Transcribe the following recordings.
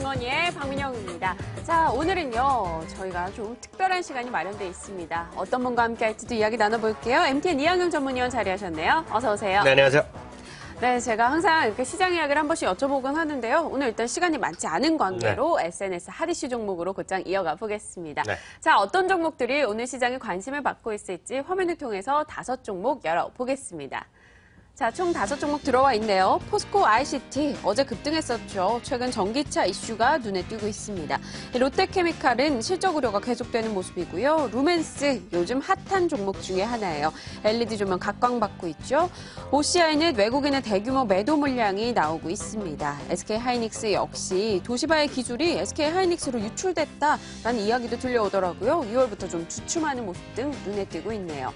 백종원의 박민영입니다. 자, 오늘은요, 저희가 좀 특별한 시간이 마련돼 있습니다. 어떤 분과 함께 할지도 이야기 나눠볼게요. MTN 이학영 전문위원 자리하셨네요. 어서오세요. 네, 안녕하세요. 네, 제가 항상 이렇게 시장 이야기를 한 번씩 여쭤보곤 하는데요. 오늘 일단 시간이 많지 않은 관계로 네. SNS 하 이슈 종목으로 곧장 이어가 보겠습니다. 네. 자, 어떤 종목들이 오늘 시장에 관심을 받고 있을지 화면을 통해서 다섯 종목 열어보겠습니다. 자, 총 다섯 종목 들어와 있네요. 포스코 ICT 어제 급등했었죠. 최근 전기차 이슈가 눈에 띄고 있습니다. 롯데케미칼은 실적 우려가 계속되는 모습이고요. 루멘스 요즘 핫한 종목 중에 하나예요. LED 조명 각광받고 있죠. OCI는 외국인의 대규모 매도 물량이 나오고 있습니다. SK 하이닉스 역시 도시바의 기술이 SK 하이닉스로 유출됐다라는 이야기도 들려오더라고요. 6월부터좀 주춤하는 모습 등 눈에 띄고 있네요.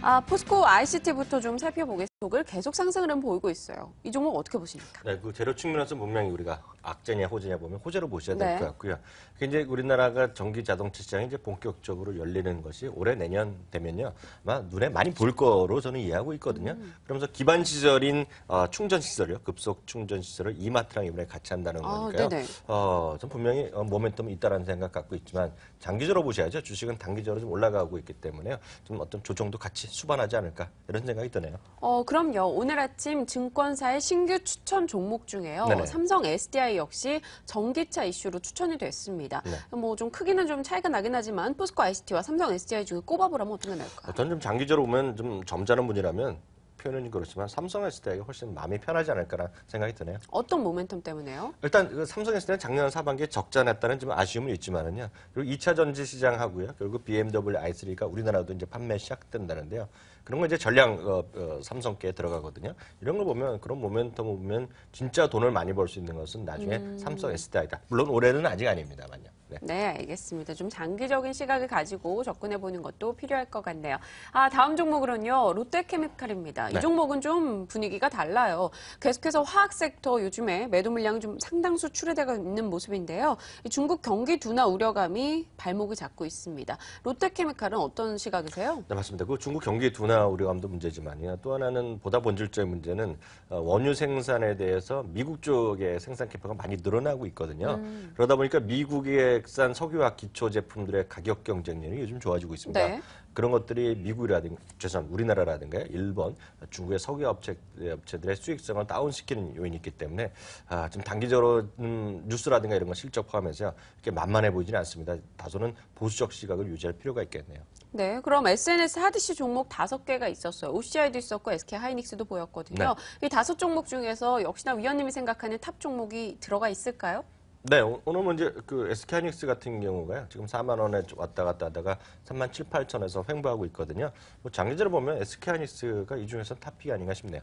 아, 포스코 ICT부터 좀 살펴보겠습니다. 종목을 계속 상승 을 보이고 있어요. 이 종목 어떻게 보십니까? 네, 그 재료 측면에서 분명히 우리가 악재냐 호재냐 보면 호재로 보셔야 될것 네. 같고요. 이제 우리나라가 전기 자동차 시장이 이제 본격적으로 열리는 것이 올해 내년 되면요. 아마 눈에 많이 볼 거로 저는 이해하고 있거든요. 음. 그러면서 기반 시설인 어, 충전 시설이요. 급속 충전 시설을 이마트랑 이번에 같이 한다는 아, 거니까요. 아, 어, 전 분명히 어, 모멘텀이 있다라는 생각 갖고 있지만 장기적으로 보셔야죠. 주식은 단기적으로 좀 올라가고 있기 때문에요. 좀 어떤 조정도 같이 수반하지 않을까 이런 생각이 드네요. 어, 그럼요. 오늘 아침 증권사의 신규 추천 종목 중에요. 네네. 삼성 SDI 역시 전기차 이슈로 추천이 됐습니다. 네. 뭐좀 크기는 좀 차이가 나긴 하지만 포스코 ICT와 삼성 SDI 중에 꼽아보라면 어떤 게 나을까요? 어떤 좀 장기적으로 보면 좀 점잖은 분이라면 표현은 그렇지만 삼성 SDI가 훨씬 마음이 편하지 않을까라는 생각이 드네요. 어떤 모멘텀 때문에요? 일단 그 삼성 SDI는 작년 4반기에 적자 냈다는 좀 아쉬움은 있지만은요. 그리고 2차 전지 시장하고요. 결국 BMW i3가 우리나라도 이제 판매 시작된다는데요. 그런 건 이제 전량 어, 어, 삼성계에 들어가거든요. 이런 걸 보면 그런 모멘텀 보면 진짜 돈을 많이 벌 수 있는 것은 나중에 음. 삼성 SDI다. 물론 올해는 아직 아닙니다만요. 네. 네. 알겠습니다. 좀 장기적인 시각을 가지고 접근해 보는 것도 필요할 것 같네요. 아, 다음 종목으로는요. 롯데케미칼입니다. 네. 이 종목은 좀 분위기가 달라요. 계속해서 화학 섹터 요즘에 매도 물량이 좀 상당수 출회되고 있는 모습인데요. 중국 경기 둔화 우려감이 발목을 잡고 있습니다. 롯데케미칼은 어떤 시각이세요? 네, 맞습니다. 그 중국 경기 둔화 우려감도 문제지만요. 또 하나는 보다 본질적인 문제는 어, 원유 생산에 대해서 미국 쪽의 생산 캐파가 많이 늘어나고 있거든요. 음. 그러다 보니까 미국의산 석유화 학 기초 제품들의 가격 경쟁률이 요즘 좋아지고 있습니다. 네. 그런 것들이 미국이라든가 죄송합니다. 우리나라라든가 일본, 중국의 석유 업체 업체들의 수익성을 다운시키는 요인이 있기 때문에 아, 좀 단기적으로 음, 뉴스라든가 이런 거 실적 포함해서 이렇게 만만해 보이지는 않습니다. 다소 있어서는 보수적 시각을 유지할 필요가 있겠네요. 네, 그럼 SNS 하드시 종목 다섯 개가 있었어요. OCI도 있었고 SK 하이닉스도 보였거든요. 네. 이 다섯 종목 중에서 역시나 위원님이 생각하는 탑 종목이 들어가 있을까요? 네, 오늘 먼저 뭐 그 SK 하이닉스 같은 경우가요. 지금 4만 원에 왔다 갔다 하다가 3만 7, 8천에서 횡보하고 있거든요. 뭐 장기적으로 보면 SK 하이닉스가 이 중에서 탑픽이 아닌가 싶네요.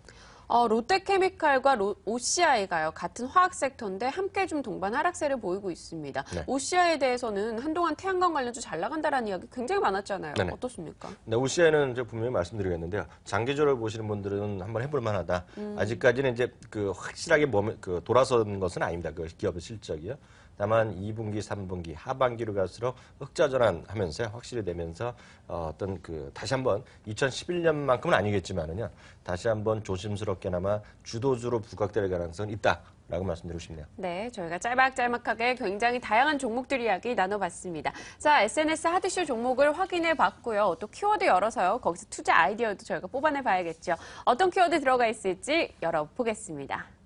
어, 롯데케미칼과 로, OCI가요 같은 화학 섹터인데 함께 좀 동반 하락세를 보이고 있습니다. 네. OCI에 대해서는 한동안 태양광 관련주 잘 나간다라는 이야기 굉장히 많았잖아요. 네네. 어떻습니까? 네, OCI는 제 분명히 말씀드리겠는데요. 장기적으로 보시는 분들은 한번 해볼 만하다. 음. 아직까지는 이제 그 확실하게 몸, 그돌아선 것은 아닙니다. 그 기업의 실적이요. 다만 2분기, 3분기 하반기로 갈수록 흑자 전환하면서 확실히 되면서 어, 어떤 그 다시 한번 2011년만큼은 아니겠지만은요. 다시 한번 조심스럽게나마 주도주로 부각될 가능성은 있다. 라고 말씀드리고 싶네요. 네, 저희가 짤막짤막하게 굉장히 다양한 종목들 이야기 나눠봤습니다. 자, SNS 하드쇼 종목을 확인해 봤고요. 또 키워드 열어서요. 거기서 투자 아이디어도 저희가 뽑아내 봐야겠죠. 어떤 키워드 들어가 있을지 열어보겠습니다.